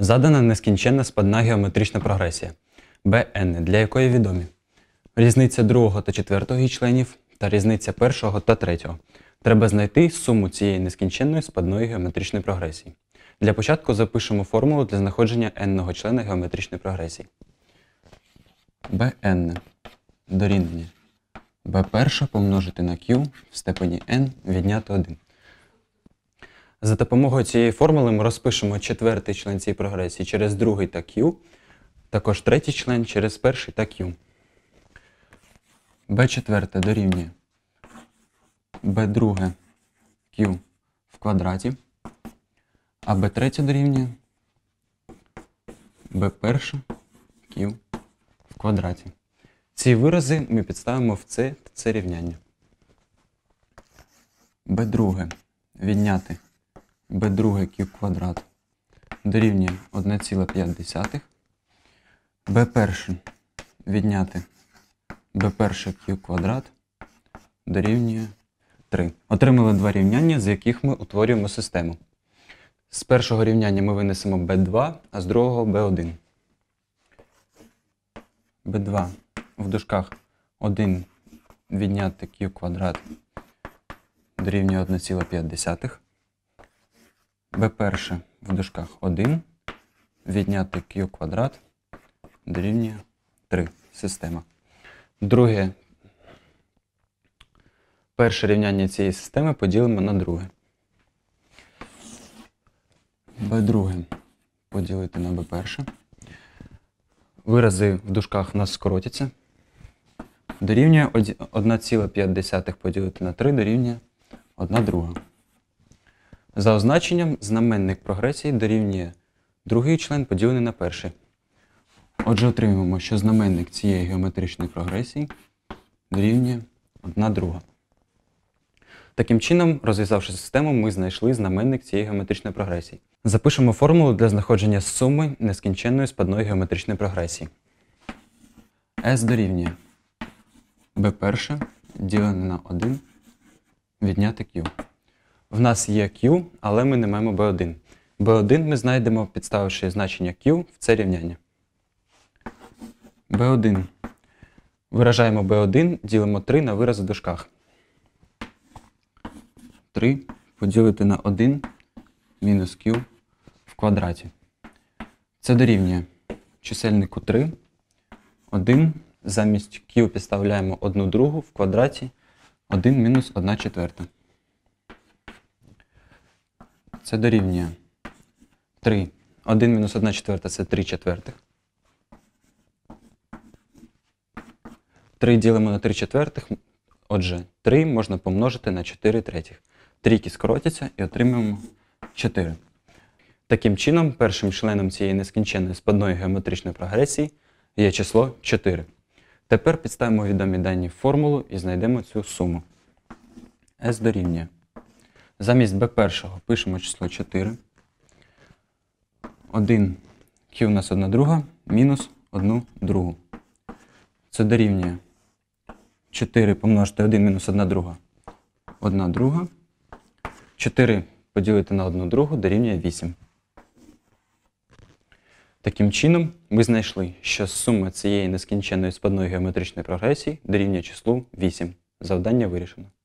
Задана нескінченна спадна геометрична прогресія Bn, для якої відомі різниця другого та четвертого членів та різниця першого та третього. Треба знайти суму цієї нескінченної спадної геометричної прогресії. Для початку запишемо формулу для знаходження n-ного члена геометричної прогресії. Bn дорівнює b1 помножити на q в степені n відняти 1. За допомогою цієї формули ми розпишемо четвертий член цієї прогресії через другий та Q, також третій член через перший та Q. b4 дорівнює b2 Q в квадраті, а b3 дорівнює b1 Q в квадраті. Ці вирази ми підставимо в це, це рівняння. b2 відняти b2 кіб квадрат дорівнює 1,5. b1 відняти b1 кіб квадрат дорівнює 3. Отримали два рівняння, з яких ми утворюємо систему. З першого рівняння ми винесемо b2, а з другого b1. b2 в дужках 1 відняти q квадрат дорівнює 1,5 b1 в дужках 1 відняти q квадрат дорівнює 3 система. Друге. Перше рівняння цієї системи поділимо на друге. b2 поділити на b1. Вирази в дужках у нас скоротяться. Дорівнює 1,5 поділити на 3 дорівнює 1 друга. За означенням, знаменник прогресії дорівнює другий член поділений на перший. Отже, отримуємо, що знаменник цієї геометричної прогресії дорівнює 1 друга. Таким чином, розв'язавши систему, ми знайшли знаменник цієї геометричної прогресії. Запишемо формулу для знаходження суми нескінченної спадної геометричної прогресії. S дорівнює b1 ділене на 1 відняти Q. В нас є Q, але ми не маємо B1. B1 ми знайдемо, підставивши значення Q в це рівняння. B1. Виражаємо B1, ділимо 3 на вираз в дужках. 3 поділити на 1 мінус Q в квадраті. Це дорівнює чисельнику 3. 1. Замість Q підставляємо 1 другу в квадраті 1 мінус 1 четверта. Це дорівнює 3. 1 мінус 1 четверта це 3 четвертих. 3 ділимо на 3 четвертих. Отже, 3 можна помножити на 4 третіх. Трійки скоротяться і отримаємо 4. Таким чином, першим членом цієї нескінченної спадної геометричної прогресії є число 4. Тепер підставимо відомі дані в формулу і знайдемо цю суму. С дорівнює Замість b1 пишемо число 4. 1 q у нас 1 друга мінус 1 другу. Це дорівнює 4 помножити 1 мінус 1 друга. 1 друга. 4 поділити на 1 другу дорівнює 8. Таким чином, ми знайшли, що сума цієї нескінченної складної геометричної прогресії дорівнює числу 8. Завдання вирішено.